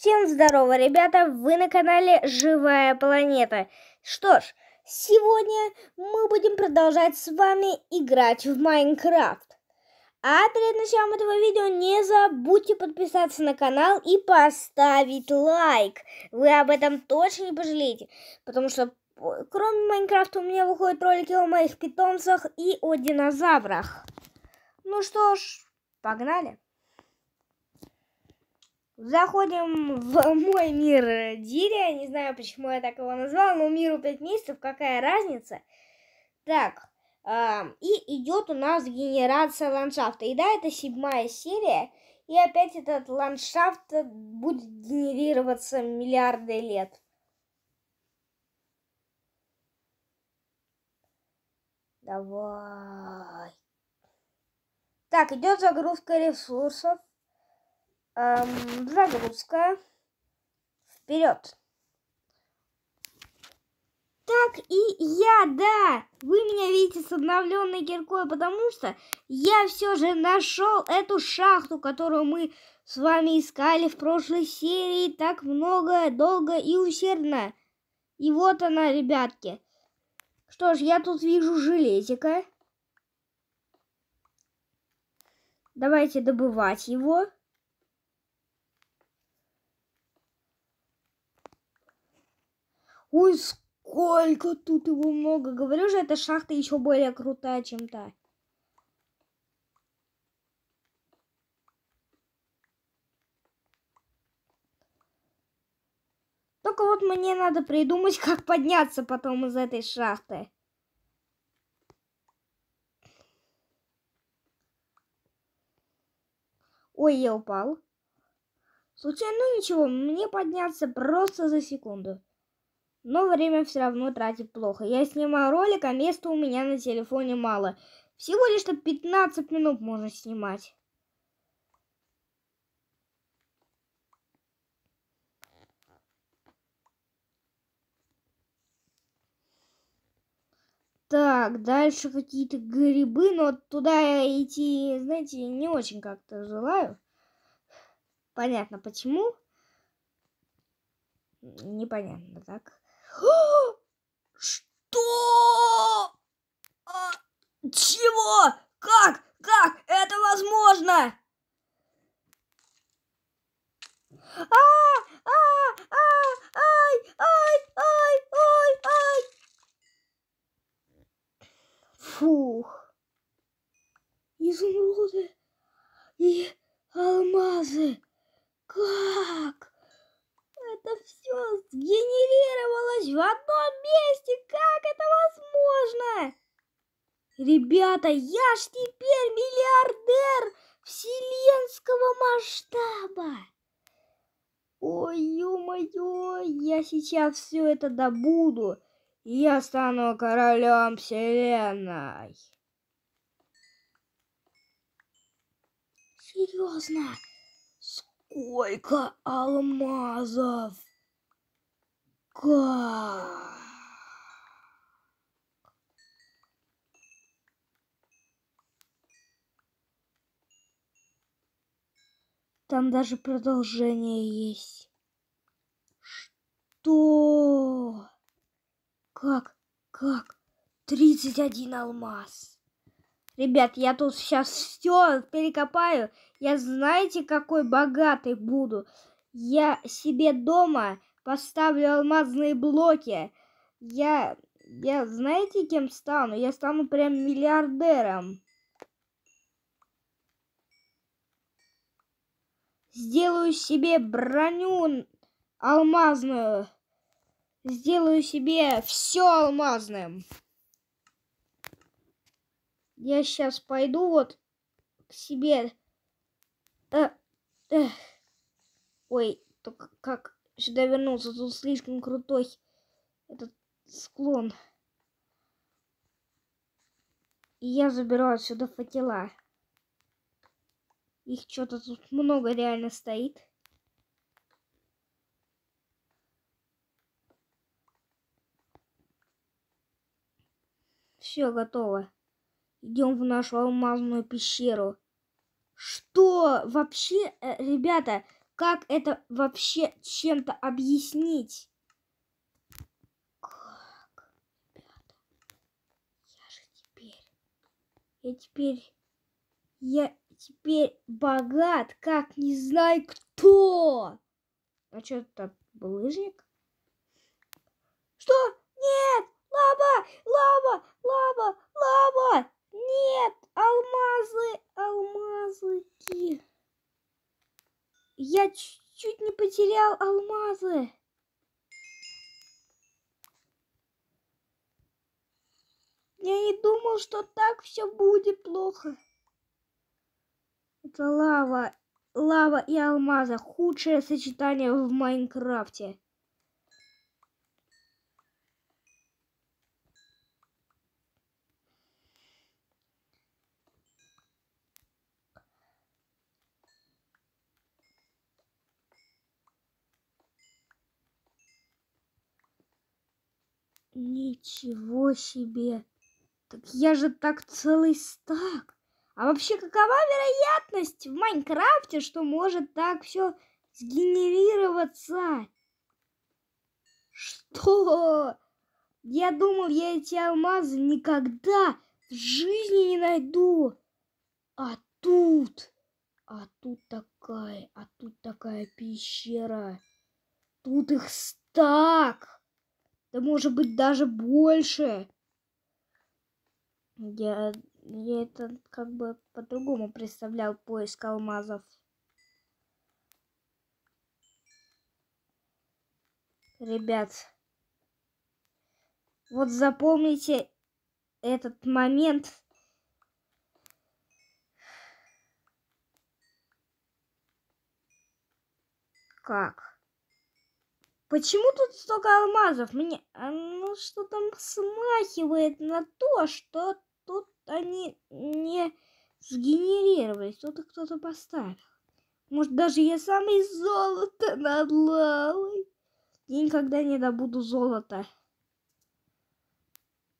Всем здорово, ребята! Вы на канале Живая Планета. Что ж, сегодня мы будем продолжать с вами играть в Майнкрафт. А перед началом этого видео не забудьте подписаться на канал и поставить лайк. Вы об этом точно не пожалеете, потому что кроме Майнкрафта у меня выходят ролики о моих питомцах и о динозаврах. Ну что ж, погнали! Заходим в мой мир Дирия. Не знаю, почему я так его назвала, но миру 5 месяцев, какая разница. Так, э, и идет у нас генерация ландшафта. И да, это седьмая серия. И опять этот ландшафт будет генерироваться миллиарды лет. Давай. Так, идет загрузка ресурсов. Эм, загрузка. Вперед. Так, и я, да, вы меня видите с обновленной киркой, потому что я все же нашел эту шахту, которую мы с вами искали в прошлой серии так много, долго и усердно. И вот она, ребятки. Что ж, я тут вижу железика. Давайте добывать его. Ой, сколько тут его много. Говорю же, эта шахта еще более крутая, чем та. Только вот мне надо придумать, как подняться потом из этой шахты. Ой, я упал. Случайно, ну ничего, мне подняться просто за секунду но время все равно тратит плохо. Я снимаю ролик, а места у меня на телефоне мало. Всего лишь 15 минут можно снимать. Так, дальше какие-то грибы, но туда идти, знаете, не очень как-то желаю. Понятно почему. Непонятно, так? Что? А, чего? Как? Как? Это возможно? А, а, а, ай, ай, ай, ай, ай. Фух. Изумруды и алмазы. Как? в одном месте! Как это возможно? Ребята, я ж теперь миллиардер вселенского масштаба! Ой, ё-моё, я сейчас все это добуду, и я стану королем вселенной. Серьезно, сколько алмазов? Как? Там даже продолжение есть. Что? Как? Как? 31 алмаз. Ребят, я тут сейчас все перекопаю. Я знаете, какой богатый буду. Я себе дома поставлю алмазные блоки, я, я знаете, кем стану? Я стану прям миллиардером. Сделаю себе броню алмазную. Сделаю себе все алмазным. Я сейчас пойду вот к себе. Э, э. Ой, только как сюда вернулся. Тут слишком крутой этот склон. И я забираю сюда, факела. Их что-то тут много реально стоит. Все готово. Идем в нашу алмазную пещеру. Что? Вообще, э, ребята, как это вообще чем-то объяснить? Я теперь... Я теперь... богат, как не знаю кто. А что это, булыжник? Что? Нет! лаба. потерял алмазы. Я не думал, что так все будет плохо. Это лава. Лава и алмазы — Худшее сочетание в Майнкрафте. Ничего себе! Так я же так целый стак. А вообще, какова вероятность в Майнкрафте, что может так все сгенерироваться? Что? Я думал, я эти алмазы никогда в жизни не найду. А тут... А тут такая, а тут такая пещера. Тут их стак. Да может быть даже больше. Я, я это как бы по-другому представлял поиск алмазов. Ребят, вот запомните этот момент. Как? Почему тут столько алмазов? Мне оно что-то смахивает на то, что тут они не сгенерировались. Тут кто-то поставил. Может, даже я сам из золота надлал лавой. Я никогда не добуду золота.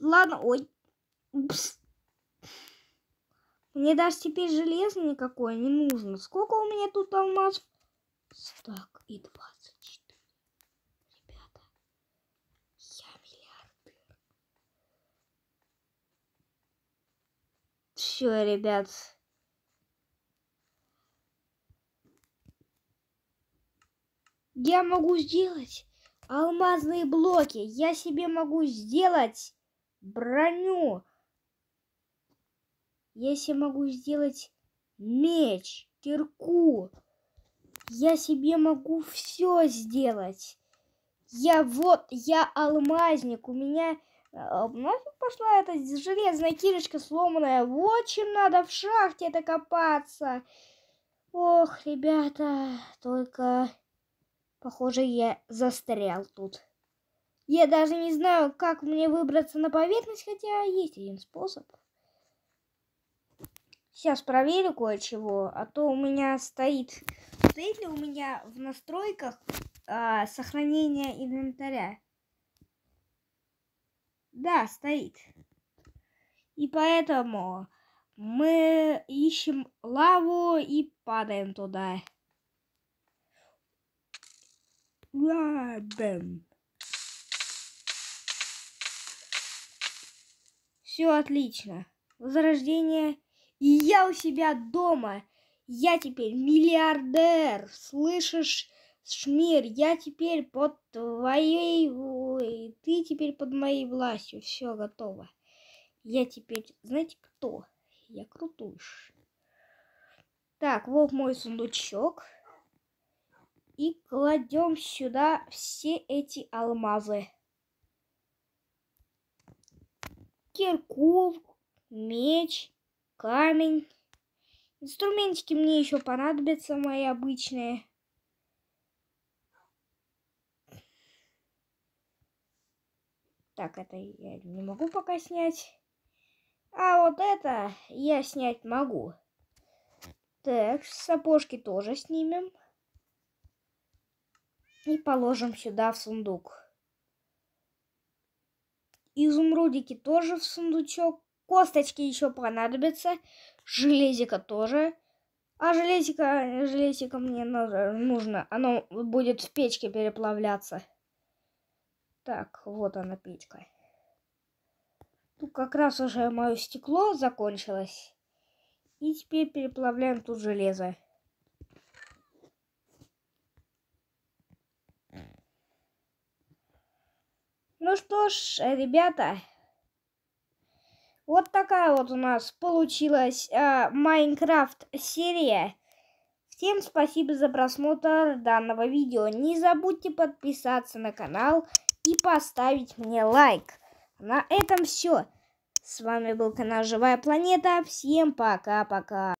Ладно, ой. Упс. Мне даже теперь железо никакое не нужно. Сколько у меня тут алмазов? Так, и два. все, ребят. Я могу сделать алмазные блоки. Я себе могу сделать броню. Я себе могу сделать меч, кирку. Я себе могу все сделать. Я вот, я алмазник, у меня Э, нафиг пошла эта железная кирочка сломанная. Вот чем надо в шахте это копаться. Ох, ребята, только, похоже, я застрял тут. Я даже не знаю, как мне выбраться на поверхность, хотя есть один способ. Сейчас проверю кое-чего, а то у меня стоит... Стоит ли у меня в настройках а, сохранение инвентаря? Да, стоит. И поэтому мы ищем лаву и падаем туда. Ладно. Все отлично. Возрождение. И я у себя дома. Я теперь миллиардер. Слышишь? Шмир, я теперь под твоей... Ой, ты теперь под моей властью. Все готово. Я теперь... Знаете кто? Я крутуш. Так, вот мой сундучок. И кладем сюда все эти алмазы. Кирку, меч, камень. Инструментики мне еще понадобятся мои обычные. Так, это я не могу пока снять. А вот это я снять могу. Так, сапожки тоже снимем. И положим сюда в сундук. Изумрудики тоже в сундучок. Косточки еще понадобятся. Железика тоже. А железика, железика мне нужно. Оно будет в печке переплавляться. Так, вот она печка. Ну, как раз уже мое стекло закончилось. И теперь переплавляем тут железо. Ну что ж, ребята, вот такая вот у нас получилась а, Майнкрафт э, серия. Всем спасибо за просмотр данного видео. Не забудьте подписаться на канал и поставить мне лайк. На этом все. С вами был канал Живая Планета. Всем пока-пока.